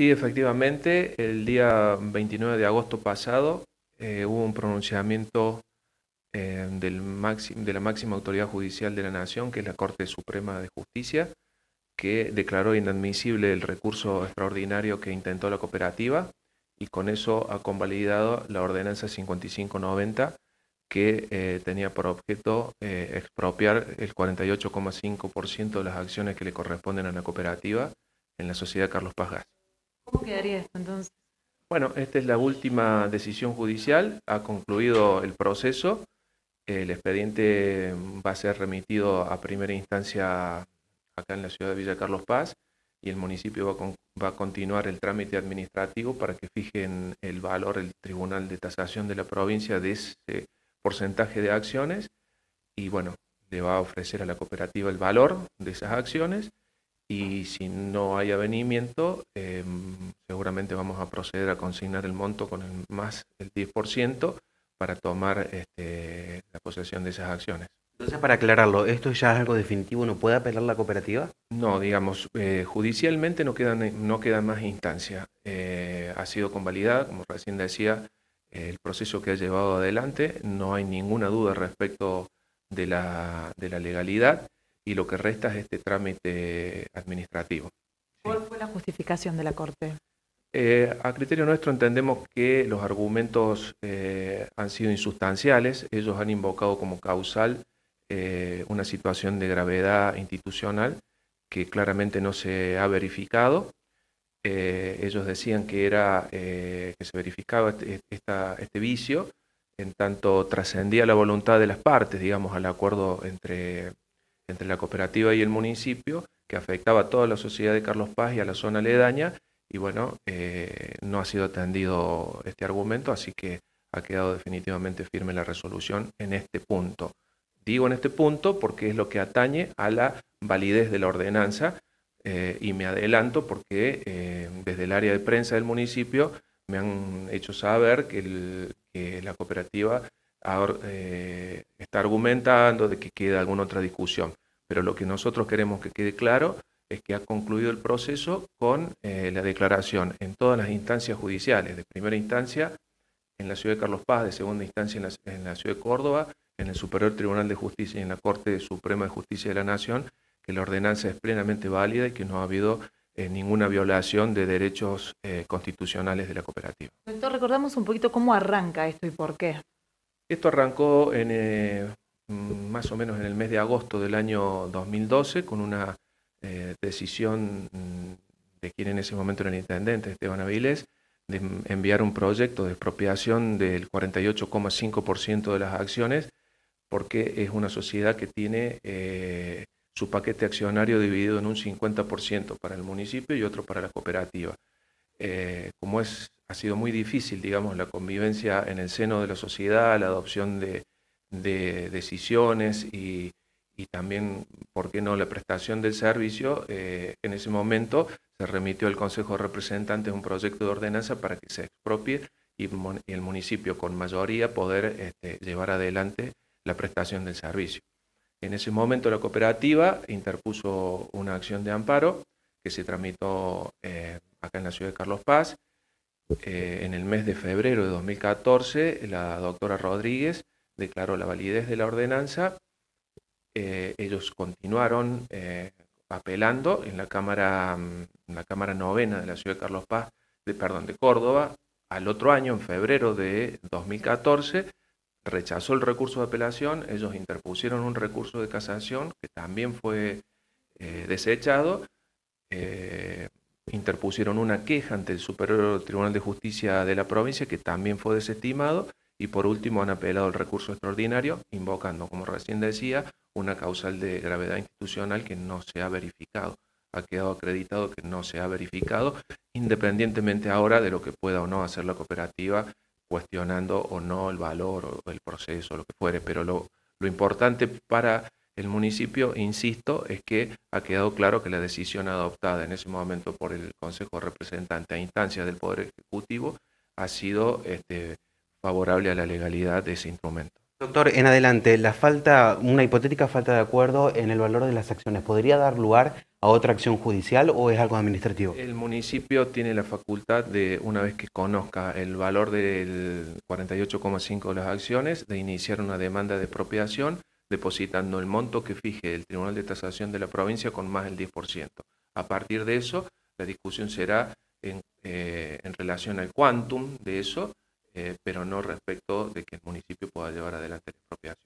Sí, efectivamente, el día 29 de agosto pasado eh, hubo un pronunciamiento eh, de la máxima autoridad judicial de la Nación, que es la Corte Suprema de Justicia, que declaró inadmisible el recurso extraordinario que intentó la cooperativa y con eso ha convalidado la ordenanza 5590 que eh, tenía por objeto expropiar el 48,5% de las acciones que le corresponden a la cooperativa en la sociedad Carlos Paz Gas. ¿Cómo quedaría esto entonces? Bueno, esta es la última decisión judicial, ha concluido el proceso, el expediente va a ser remitido a primera instancia acá en la ciudad de Villa Carlos Paz y el municipio va a, continuar el trámite administrativo para que fijen el valor el Tribunal de Tasación de la provincia de ese porcentaje de acciones y bueno, le va a ofrecer a la cooperativa el valor de esas acciones y si no hay avenimiento, em, seguramente vamos a proceder a consignar el monto con más el 10% para tomar este, la posesión de esas acciones. Entonces, para aclararlo, ¿esto ya es algo definitivo? ¿No puede apelar la cooperativa? No, digamos, eh, judicialmente no quedan, no quedan más instancia. Eh, ha sido convalidada, como recién decía, el proceso que ha llevado adelante. No hay ninguna duda respecto de la, de la legalidad y lo que resta es este trámite administrativo. ¿Cuál fue la justificación de la Corte? Eh, a criterio nuestro entendemos que los argumentos eh, han sido insustanciales. Ellos han invocado como causal eh, una situación de gravedad institucional que claramente no se ha verificado. ellos decían que era que se verificaba este, este vicio en tanto trascendía la voluntad de las partes, digamos, al acuerdo entre entre la cooperativa y el municipio, que afectaba a toda la sociedad de Carlos Paz y a la zona aledaña, y bueno, eh, no ha sido atendido este argumento, así que ha quedado definitivamente firme la resolución en este punto. Digo en este punto porque es lo que atañe a la validez de la ordenanza eh, y me adelanto porque eh, desde el área de prensa del municipio me han hecho saber que la cooperativa eh, está argumentando de que queda alguna otra discusión. Pero lo que nosotros queremos que quede claro es que ha concluido el proceso con eh, la declaración en todas las instancias judiciales, de primera instancia en la ciudad de Carlos Paz, de segunda instancia en la, ciudad de Córdoba, en el Superior Tribunal de Justicia y en la Corte Suprema de Justicia de la Nación, que la ordenanza es plenamente válida y que no ha habido eh, ninguna violación de derechos eh, constitucionales de la cooperativa. Doctor, recordamos un poquito cómo arranca esto y por qué. Esto arrancó eh, mm, más o menos en el mes de agosto del año 2012 con una eh, decisión mm, de quien en ese momento era el intendente, Esteban Avilés, de enviar un proyecto de expropiación del 48,5% de las acciones porque es una sociedad que tiene eh, su paquete accionario dividido en un 50% para el municipio y otro para la cooperativa. Eh, como es, ha sido muy difícil, digamos, la convivencia en el seno de la sociedad, la adopción de, decisiones y, también, ¿por qué no?, la prestación del servicio, eh, en ese momento se remitió al Consejo de Representantes un proyecto de ordenanza para que se expropie y, el municipio con mayoría poder este, llevar adelante la prestación del servicio. En ese momento la cooperativa interpuso una acción de amparo que se tramitó eh, acá en la ciudad de Carlos Paz. Eh, en el mes de febrero de 2014, la doctora Rodríguez declaró la validez de la ordenanza. Eh, ellos continuaron eh, apelando en la, cámara, mm, la Cámara Novena de la ciudad de Carlos Paz, de, perdón, de Córdoba. Al otro año, en febrero de 2014, rechazó el recurso de apelación. Ellos interpusieron un recurso de casación que también fue desechado interpusieron una queja ante el Superior Tribunal de Justicia de la provincia, que también fue desestimado, y por último han apelado el recurso extraordinario, invocando, como recién decía, una causal de gravedad institucional que no se ha verificado. Ha quedado acreditado que no se ha verificado, independientemente ahora de lo que pueda o no hacer la cooperativa, cuestionando o no el valor o el proceso, lo que fuere. Pero lo, lo importante para el municipio, insisto, es que ha quedado claro que la decisión adoptada en ese momento por el Consejo Representante a instancia del Poder Ejecutivo ha sido este, favorable a la legalidad de ese instrumento. Doctor, en adelante, la falta, una hipotética falta de acuerdo en el valor de las acciones, ¿podría dar lugar a otra acción judicial o es algo administrativo? El municipio tiene la facultad de, una vez que conozca el valor del 48,5 de las acciones, de iniciar una demanda de expropiación depositando el monto que fije el Tribunal de Tasación de la provincia con más del 10%. A partir de eso, la discusión será en, eh, relación al quantum de eso, eh, pero no respecto de que el municipio pueda llevar adelante la expropiación.